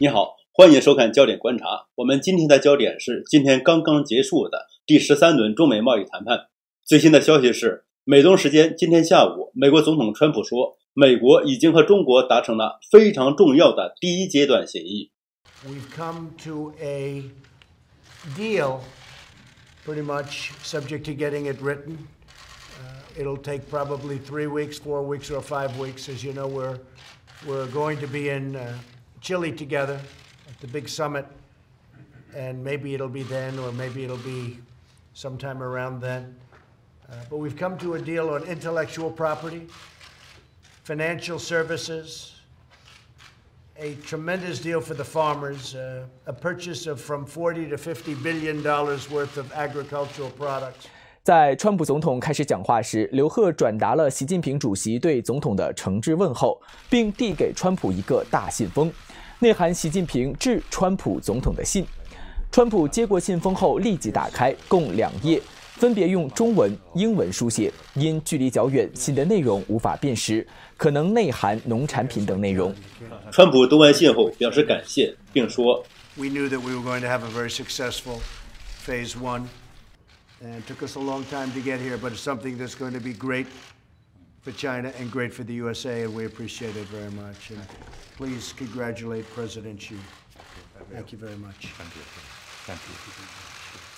你好，欢迎收看焦点观察。我们今天的焦点是今天刚刚结束的第十三轮中美贸易谈判。最新的消息是，美东时间今天下午，美国总统川普说，美国已经和中国达成了非常重要的第一阶段协议。We v e come to a deal, pretty much subject to getting it written. It'll take probably three weeks, four weeks, or five weeks, as you know, we're we're going to be in Chile together at the big summit, and maybe it'll be then, or maybe it'll be sometime around then. Uh, but we've come to a deal on intellectual property, financial services, a tremendous deal for the farmers, uh, a purchase of from 40 to 50 billion dollars worth of agricultural products. 在川普总统开始讲话时，刘鹤转达了习近平主席对总统的诚挚问候，并递给川普一个大信封，内含习近平致川普总统的信。川普接过信封后立即打开，共两页，分别用中文、英文书写。因距离较远，信的内容无法辨识，可能内含农产品等内容。川普读完信后表示感谢，并说：“We knew that we were going to have a very successful phase one.” and took us a long time to get here, but it's something that's going to be great for China and great for the USA, and we appreciate it very much. And please congratulate President Xi. Thank you very much. Thank you. Thank you.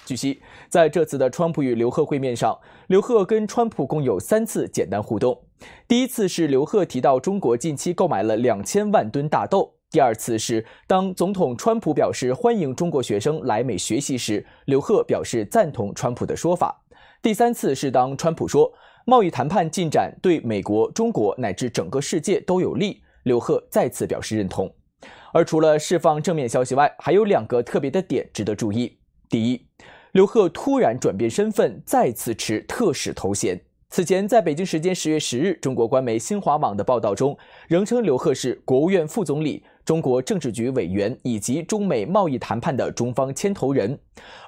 据悉，在这次的川普与刘鹤会面上，刘鹤跟川普共有三次简单互动。第一次是刘鹤提到中国近期购买了两千万吨大豆，第二次是当总统川普表示欢迎中国学生来美学习时，刘鹤表示赞同川普的说法。第三次是当川普说贸易谈判进展对美国、中国乃至整个世界都有利，刘鹤再次表示认同。而除了释放正面消息外，还有两个特别的点值得注意。第一，刘鹤突然转变身份，再次持特使头衔。此前，在北京时间十月十日，中国官媒新华网的报道中仍称刘鹤是国务院副总理。中国政治局委员以及中美贸易谈判的中方牵头人，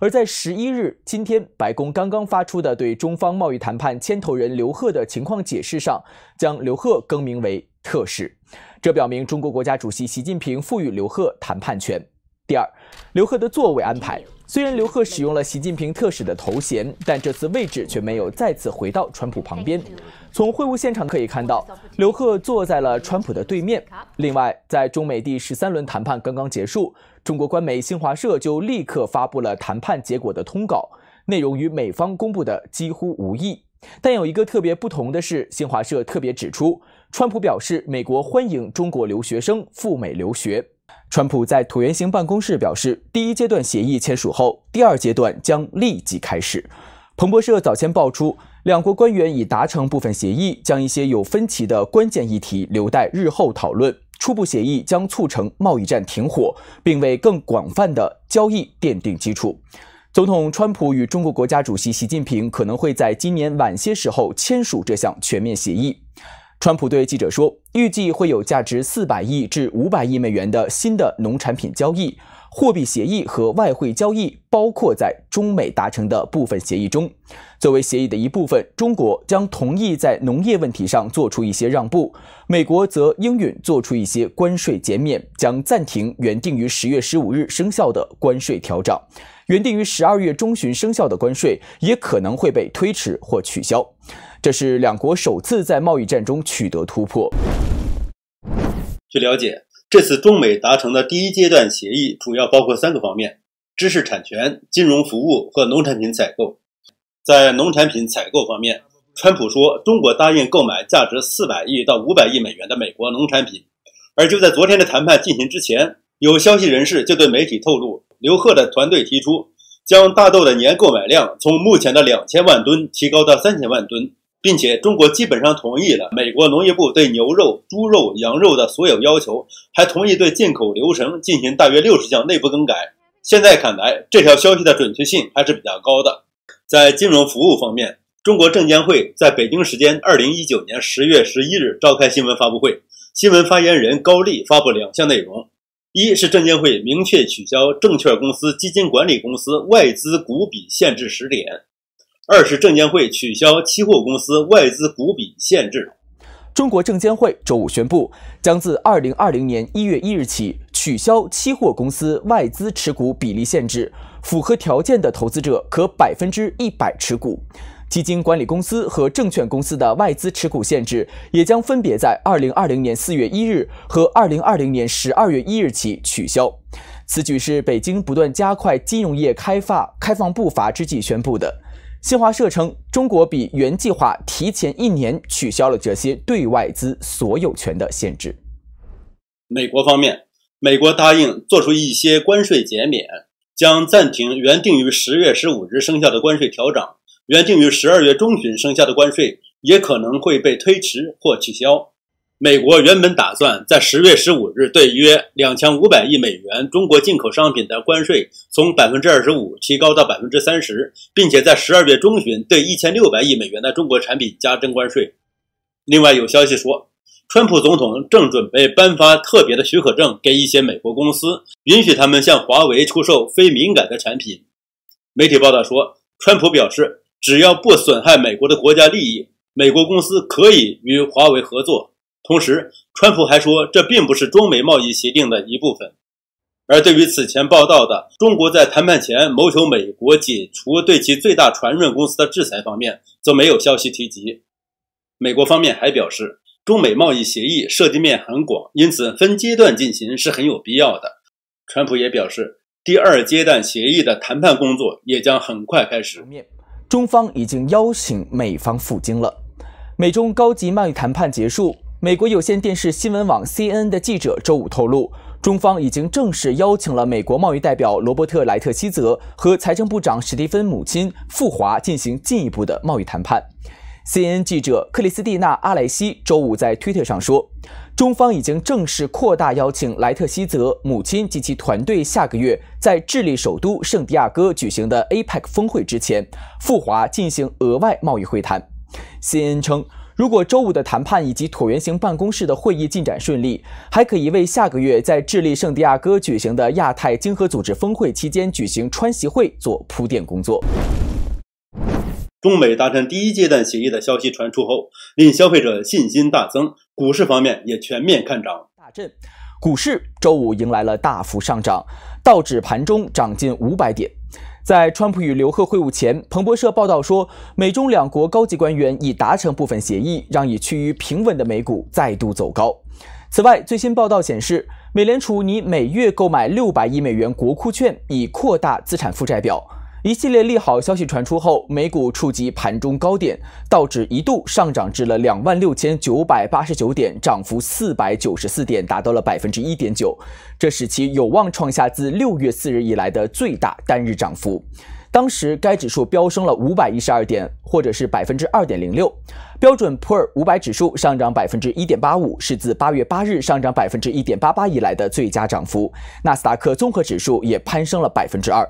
而在十一日今天，白宫刚刚发出的对中方贸易谈判牵头人刘鹤的情况解释上，将刘鹤更名为特使，这表明中国国家主席习近平赋予刘鹤谈判权。第二，刘鹤的座位安排。虽然刘鹤使用了习近平特使的头衔，但这次位置却没有再次回到川普旁边。从会晤现场可以看到，刘鹤坐在了川普的对面。另外，在中美第十三轮谈判刚刚结束，中国官媒新华社就立刻发布了谈判结果的通稿，内容与美方公布的几乎无异。但有一个特别不同的是，新华社特别指出，川普表示美国欢迎中国留学生赴美留学。川普在椭圆形办公室表示，第一阶段协议签署后，第二阶段将立即开始。彭博社早前爆出，两国官员已达成部分协议，将一些有分歧的关键议题留待日后讨论。初步协议将促成贸易战停火，并为更广泛的交易奠定基础。总统川普与中国国家主席习近平可能会在今年晚些时候签署这项全面协议。川普对记者说：“预计会有价值四百亿至五百亿美元的新的农产品交易、货币协议和外汇交易，包括在中美达成的部分协议中。作为协议的一部分，中国将同意在农业问题上做出一些让步，美国则应允做出一些关税减免，将暂停原定于十月十五日生效的关税调整，原定于十二月中旬生效的关税也可能会被推迟或取消。”这是两国首次在贸易战中取得突破。据了解，这次中美达成的第一阶段协议主要包括三个方面：知识产权、金融服务和农产品采购。在农产品采购方面，川普说中国答应购买价值四百亿到五百亿美元的美国农产品。而就在昨天的谈判进行之前，有消息人士就对媒体透露，刘鹤的团队提出将大豆的年购买量从目前的两千万吨提高到三千万吨。并且，中国基本上同意了美国农业部对牛肉、猪肉、羊肉的所有要求，还同意对进口流程进行大约六十项内部更改。现在看来，这条消息的准确性还是比较高的。在金融服务方面，中国证监会在北京时间二零一九年十月十一日召开新闻发布会，新闻发言人高丽发布两项内容：一是证监会明确取消证券公司、基金管理公司外资股比限制时点。二是证监会取消期货公司外资股比限制。中国证监会周五宣布，将自二零二零年一月一日起取消期货公司外资持股比例限制，符合条件的投资者可百分之一百持股。基金管理公司和证券公司的外资持股限制也将分别在二零二零年四月一日和二零二零年十二月一日起取消。此举是北京不断加快金融业开发开放步伐之际宣布的。新华社称，中国比原计划提前一年取消了这些对外资所有权的限制。美国方面，美国答应做出一些关税减免，将暂停原定于十月十五日生效的关税调整，原定于十二月中旬生效的关税也可能会被推迟或取消。美国原本打算在十月十五日对约两千五百亿美元中国进口商品的关税从百分之二十五提高到百分之三十，并且在十二月中旬对一千六百亿美元的中国产品加征关税。另外，有消息说，川普总统正准备颁发特别的许可证给一些美国公司，允许他们向华为出售非敏感的产品。媒体报道说，川普表示，只要不损害美国的国家利益，美国公司可以与华为合作。同时，川普还说，这并不是中美贸易协定的一部分。而对于此前报道的中国在谈判前谋求美国解除对其最大船运公司的制裁方面，则没有消息提及。美国方面还表示，中美贸易协议涉及面很广，因此分阶段进行是很有必要的。川普也表示，第二阶段协议的谈判工作也将很快开始。面中方已经邀请美方赴京了。美中高级贸易谈判结束。美国有线电视新闻网 CNN 的记者周五透露，中方已经正式邀请了美国贸易代表罗伯特莱特希泽和财政部长史蒂芬母亲赴华进行进一步的贸易谈判。CNN 记者克里斯蒂娜阿莱西周五在推特上说，中方已经正式扩大邀请莱特希泽母亲及其团队下个月在智利首都圣地亚哥举行的 APEC 峰会之前赴华进行额外贸易会谈。CNN 称。如果周五的谈判以及椭圆形办公室的会议进展顺利，还可以为下个月在智利圣地亚哥举行的亚太经合组织峰会期间举行川习会做铺垫工作。中美达成第一阶段协议的消息传出后，令消费者信心大增，股市方面也全面看涨大振。股市周五迎来了大幅上涨，道指盘中涨近五百点。在川普与刘鹤会晤前，彭博社报道说，美中两国高级官员已达成部分协议，让已趋于平稳的美股再度走高。此外，最新报道显示，美联储拟每月购买六百亿美元国库券，以扩大资产负债表。一系列利好消息传出后，美股触及盘中高点，道指一度上涨至了两万六千九百八十九点，涨幅四百九十四点，达到了百分之一点九，这使其有望创下自六月四日以来的最大单日涨幅。当时该指数飙升了五百一十二点，或者是百分之二点零六。标准普尔五百指数上涨百分之一点八五，是自八月八日上涨百分之一点八八以来的最佳涨幅。纳斯达克综合指数也攀升了百分之二。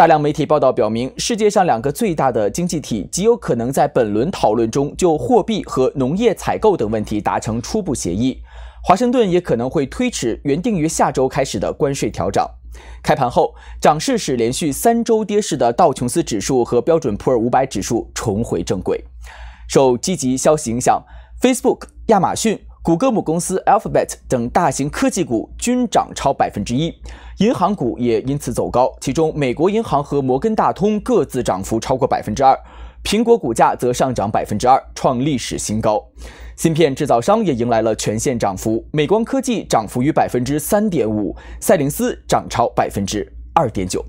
大量媒体报道表明，世界上两个最大的经济体极有可能在本轮讨论中就货币和农业采购等问题达成初步协议。华盛顿也可能会推迟原定于下周开始的关税调整。开盘后，涨势使连续三周跌势的道琼斯指数和标准普尔五百指数重回正轨。受积极消息影响，Facebook、亚马逊。谷歌母公司 Alphabet 等大型科技股均涨超百分之一，银行股也因此走高，其中美国银行和摩根大通各自涨幅超过百分之二，苹果股价则上涨百分之二，创历史新高。芯片制造商也迎来了全线涨幅，美光科技涨幅逾百分之三点五，赛灵思涨超百分之二点九。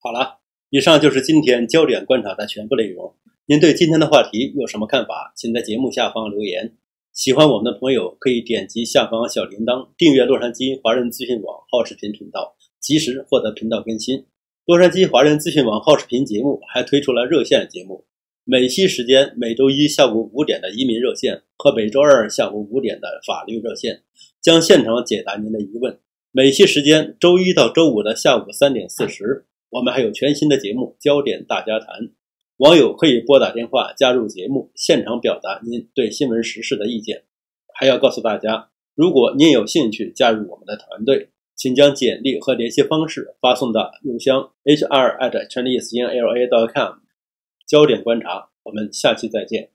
好了，以上就是今天焦点观察的全部内容。您对今天的话题有什么看法？请在节目下方留言。喜欢我们的朋友可以点击下方小铃铛订阅洛杉矶华人资讯网号视频频道，及时获得频道更新。洛杉矶华人资讯网号视频节目还推出了热线节目，美西时间每周一下午五点的移民热线和每周二下午五点的法律热线，将现场解答您的疑问。美期时间周一到周五的下午三点四十，我们还有全新的节目《焦点大家谈》。网友可以拨打电话加入节目，现场表达您对新闻时事的意见。还要告诉大家，如果您有兴趣加入我们的团队，请将简历和联系方式发送到邮箱 hr@chineseinla.com at dot。焦点观察，我们下期再见。